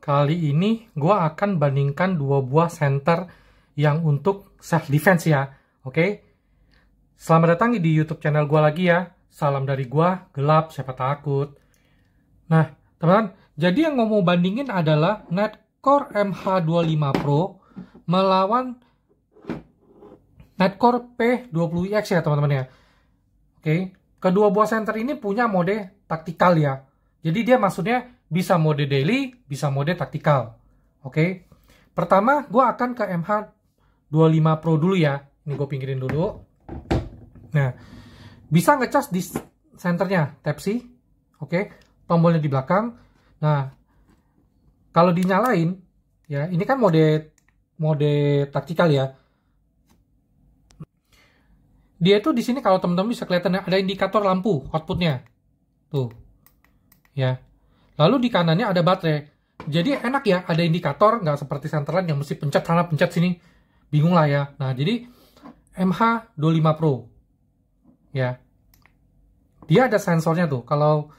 Kali ini gue akan bandingkan dua buah center yang untuk self defense ya. Oke. Okay? Selamat datang di YouTube channel gue lagi ya. Salam dari gue, gelap siapa takut. Nah, teman-teman, jadi yang gue mau bandingin adalah Netcore MH25 Pro melawan Netcore P20X ya teman-teman ya. Oke, okay. kedua buah center ini punya mode taktikal ya. Jadi dia maksudnya bisa mode daily, bisa mode taktikal. Oke. Okay? Pertama, gue akan ke MH25 Pro dulu ya. Ini gue pinggirin dulu. Nah, bisa ngecas di senternya, tap c Oke. Okay? Tombolnya di belakang. Nah, kalau dinyalain, ya ini kan mode mode taktikal ya. Dia itu di sini kalau teman-teman bisa kelihatan ada indikator lampu outputnya, tuh, ya Lalu di kanannya ada baterai. Jadi enak ya, ada indikator, nggak seperti centerline yang mesti pencet sana, pencet sini. Bingung lah ya. Nah, jadi MH25 Pro. Ya. Dia ada sensornya tuh. Kalau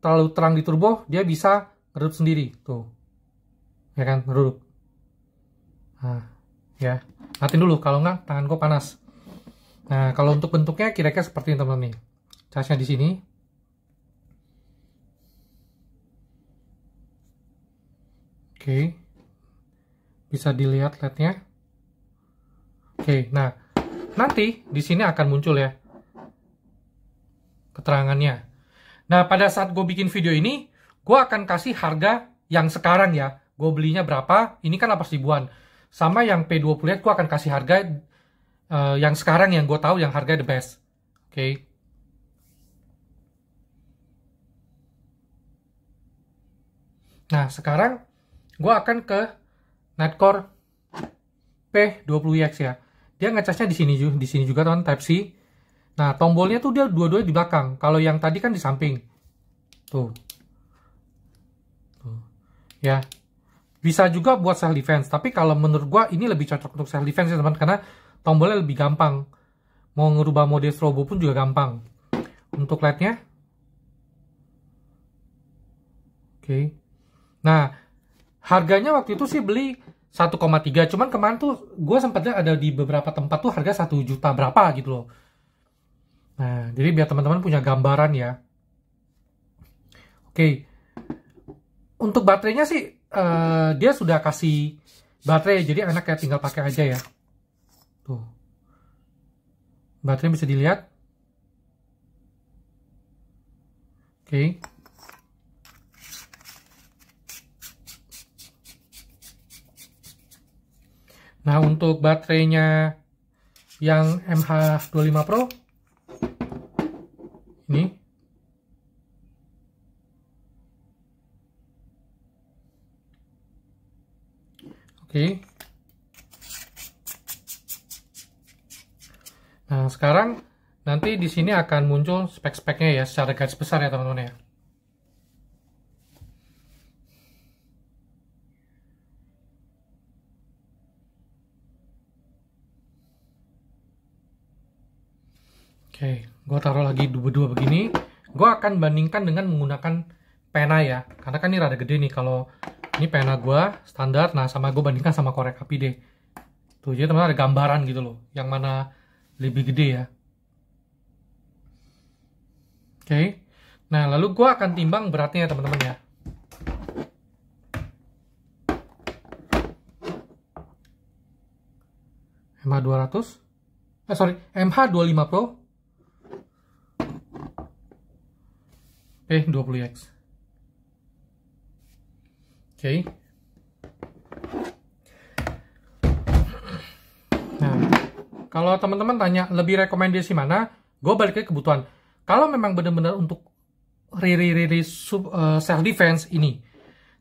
terlalu terang di turbo, dia bisa redup sendiri. Tuh. Ya kan, redup. Nah, ya. Ngatin dulu, kalau nggak tangan gue panas. Nah, kalau untuk bentuknya kira-kira seperti ini teman-teman nih. Casnya di sini, Oke. Bisa dilihat LED-nya. Oke, nah nanti di sini akan muncul ya keterangannya. Nah, pada saat gue bikin video ini, gue akan kasih harga yang sekarang ya. Gue belinya berapa, ini kan 8 ribuan. Sama yang P20 LED, gue akan kasih harga uh, yang sekarang yang gue tahu yang harga the best. Oke. Okay. Nah, sekarang gue akan ke Netcore P20X ya. Dia ngecasnya di sini juga, di sini juga teman Type C. Nah, tombolnya tuh dia dua duanya di belakang. Kalau yang tadi kan di samping. Tuh. Tuh. Ya. Bisa juga buat self defense, tapi kalau menurut gue ini lebih cocok untuk self defense ya, teman, karena tombolnya lebih gampang. Mau ngerubah mode strobo pun juga gampang. Untuk lightnya. Oke. Okay. Nah, Harganya waktu itu sih beli 1,3 cuman kemarin tuh gue sempatnya ada di beberapa tempat tuh harga 1 juta berapa gitu loh. Nah, jadi biar teman-teman punya gambaran ya. Oke. Okay. Untuk baterainya sih uh, dia sudah kasih baterai jadi anak kayak tinggal pakai aja ya. Tuh. Baterai bisa dilihat. Oke. Okay. Nah, untuk baterainya yang MH25 Pro ini Oke. Nah, sekarang nanti di sini akan muncul spek-speknya ya secara garis besar ya, teman-teman ya. Oke, gue taruh lagi dua-dua begini. Gue akan bandingkan dengan menggunakan pena ya. Karena kan ini rada gede nih. Kalau ini pena gue standar, nah sama gue bandingkan sama korek api deh. Tuh, jadi teman-teman ada gambaran gitu loh. Yang mana lebih gede ya. Oke. Nah, lalu gue akan timbang beratnya ya teman-teman ya. MH200. Eh, sorry. MH25 Pro Eh, P20X oke okay. nah kalau teman-teman tanya lebih rekomendasi mana gue balik ke kebutuhan kalau memang benar-benar untuk riri riri sub, uh, self defense ini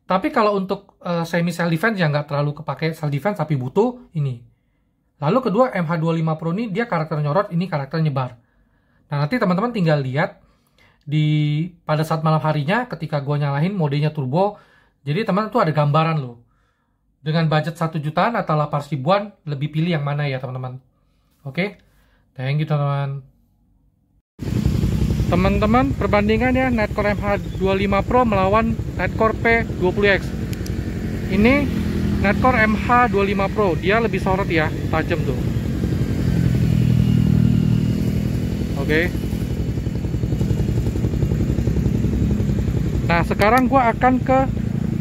tapi kalau untuk uh, semi self defense yang nggak terlalu kepake self defense tapi butuh ini lalu kedua MH25 Pro ini dia karakter nyorot ini karakter nyebar nah nanti teman-teman tinggal lihat di pada saat malam harinya ketika gue nyalahin modenya turbo jadi teman tuh ada gambaran loh dengan budget 1 jutaan atau 800 ribuan lebih pilih yang mana ya teman-teman oke okay? thank you teman-teman teman-teman perbandingannya Netcore MH25 Pro melawan Netcore P20X ini Netcore MH25 Pro dia lebih sorot ya tajam tuh oke okay. sekarang gue akan ke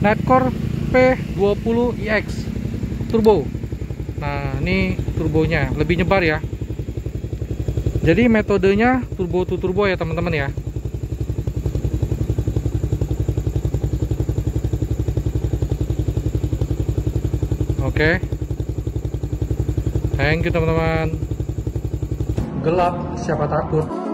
Netcore P20iX turbo nah ini turbonya lebih nyebar ya jadi metodenya turbo to turbo ya teman-teman ya oke okay. thank you teman-teman gelap siapa takut